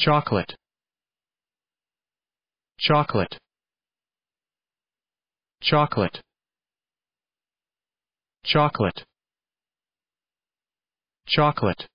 chocolate chocolate chocolate chocolate chocolate